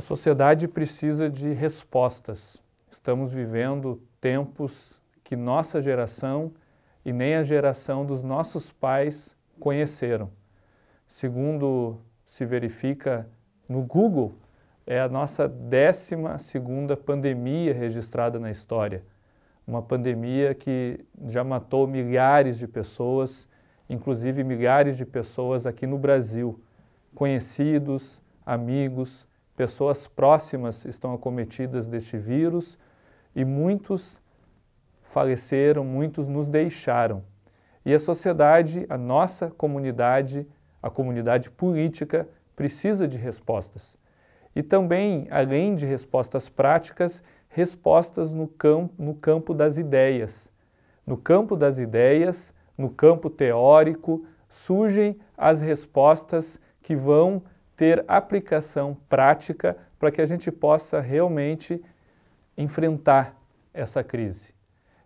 A sociedade precisa de respostas. Estamos vivendo tempos que nossa geração e nem a geração dos nossos pais conheceram. Segundo se verifica no Google, é a nossa 12ª pandemia registrada na história. Uma pandemia que já matou milhares de pessoas, inclusive milhares de pessoas aqui no Brasil, conhecidos, amigos, pessoas próximas estão acometidas deste vírus e muitos faleceram, muitos nos deixaram. E a sociedade, a nossa comunidade, a comunidade política, precisa de respostas. E também, além de respostas práticas, respostas no campo, no campo das ideias. No campo das ideias, no campo teórico, surgem as respostas que vão ter aplicação prática para que a gente possa realmente enfrentar essa crise.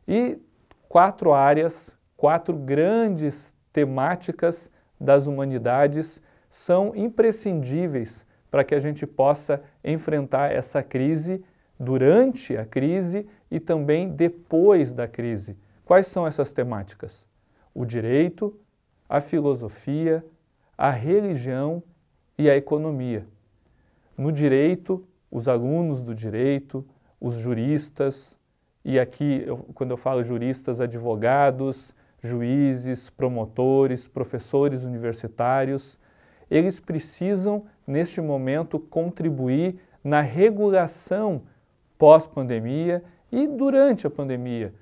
E quatro áreas, quatro grandes temáticas das humanidades são imprescindíveis para que a gente possa enfrentar essa crise durante a crise e também depois da crise. Quais são essas temáticas? O direito, a filosofia, a religião e a economia. No direito, os alunos do direito, os juristas, e aqui, eu, quando eu falo juristas, advogados, juízes, promotores, professores universitários, eles precisam, neste momento, contribuir na regulação pós-pandemia e durante a pandemia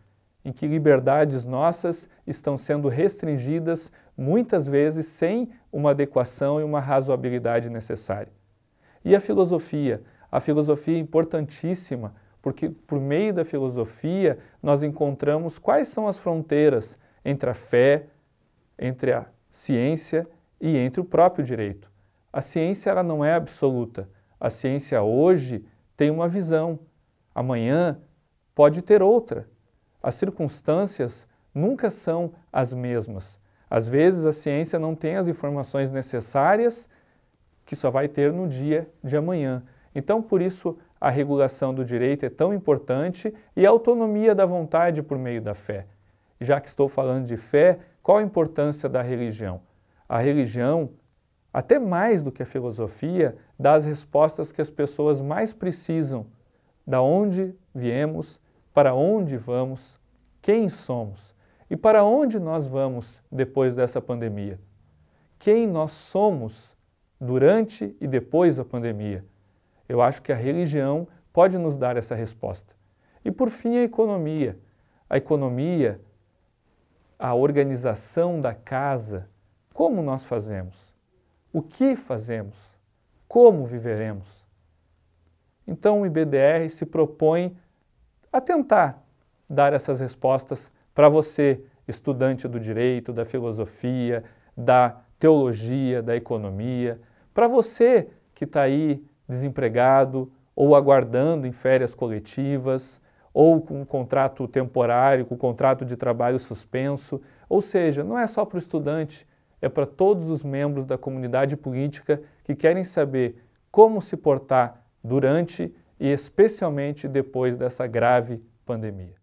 em que liberdades nossas estão sendo restringidas muitas vezes sem uma adequação e uma razoabilidade necessária. E a filosofia? A filosofia é importantíssima, porque por meio da filosofia nós encontramos quais são as fronteiras entre a fé, entre a ciência e entre o próprio direito. A ciência ela não é absoluta. A ciência hoje tem uma visão, amanhã pode ter outra as circunstâncias nunca são as mesmas. Às vezes a ciência não tem as informações necessárias que só vai ter no dia de amanhã. Então, por isso, a regulação do direito é tão importante e a autonomia da vontade por meio da fé. Já que estou falando de fé, qual a importância da religião? A religião, até mais do que a filosofia, dá as respostas que as pessoas mais precisam, da onde viemos, para onde vamos, quem somos e para onde nós vamos depois dessa pandemia. Quem nós somos durante e depois da pandemia. Eu acho que a religião pode nos dar essa resposta. E por fim, a economia. A economia, a organização da casa, como nós fazemos? O que fazemos? Como viveremos? Então o IBDR se propõe a tentar dar essas respostas para você, estudante do direito, da filosofia, da teologia, da economia, para você que está aí desempregado ou aguardando em férias coletivas, ou com um contrato temporário, com um contrato de trabalho suspenso. Ou seja, não é só para o estudante, é para todos os membros da comunidade política que querem saber como se portar durante e especialmente depois dessa grave pandemia.